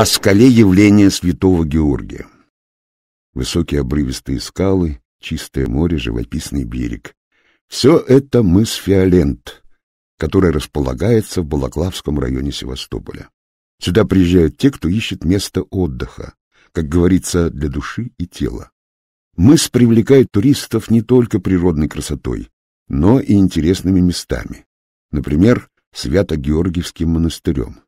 О скале явления святого Георгия. Высокие обрывистые скалы, чистое море, живописный берег. Все это мыс Фиолент, который располагается в Балаклавском районе Севастополя. Сюда приезжают те, кто ищет место отдыха, как говорится, для души и тела. Мыс привлекает туристов не только природной красотой, но и интересными местами. Например, Свято-Георгиевским монастырем.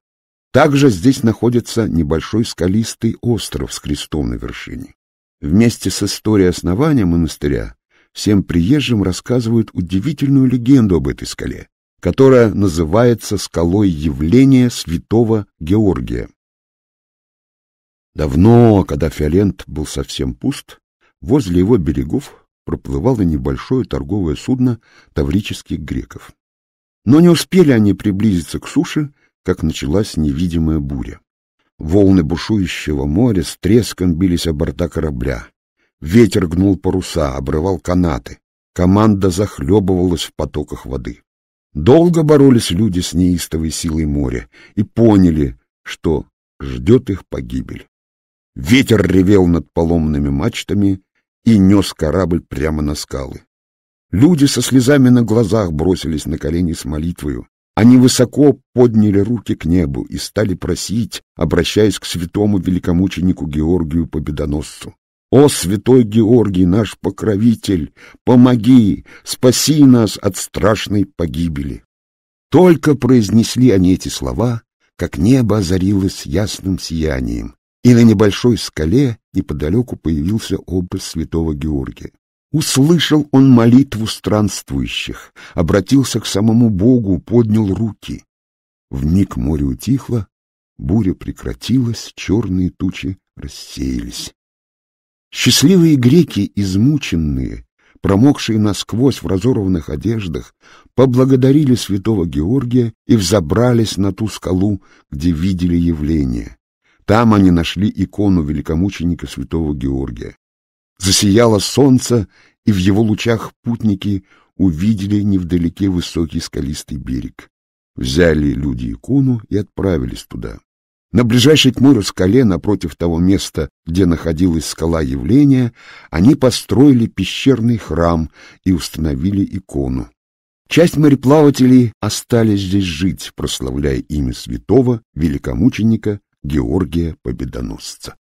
Также здесь находится небольшой скалистый остров с крестом на вершине. Вместе с историей основания монастыря всем приезжим рассказывают удивительную легенду об этой скале, которая называется скалой явления святого Георгия. Давно, когда Фиолент был совсем пуст, возле его берегов проплывало небольшое торговое судно таврических греков. Но не успели они приблизиться к суше, как началась невидимая буря. Волны бушующего моря с треском бились о борта корабля. Ветер гнул паруса, обрывал канаты. Команда захлебывалась в потоках воды. Долго боролись люди с неистовой силой моря и поняли, что ждет их погибель. Ветер ревел над поломными мачтами и нес корабль прямо на скалы. Люди со слезами на глазах бросились на колени с молитвою. Они высоко подняли руки к небу и стали просить, обращаясь к святому великомученику Георгию Победоносцу. «О, святой Георгий, наш покровитель, помоги, спаси нас от страшной погибели!» Только произнесли они эти слова, как небо озарилось ясным сиянием, и на небольшой скале неподалеку появился образ святого Георгия. Услышал он молитву странствующих, обратился к самому Богу, поднял руки. В миг море утихло, буря прекратилась, черные тучи рассеялись. Счастливые греки, измученные, промокшие насквозь в разорванных одеждах, поблагодарили святого Георгия и взобрались на ту скалу, где видели явление. Там они нашли икону великомученика святого Георгия. Засияло солнце, и в его лучах путники увидели невдалеке высокий скалистый берег. Взяли люди икону и отправились туда. На ближайшей к морю скале, напротив того места, где находилась скала явления, они построили пещерный храм и установили икону. Часть мореплавателей остались здесь жить, прославляя имя святого великомученика Георгия Победоносца.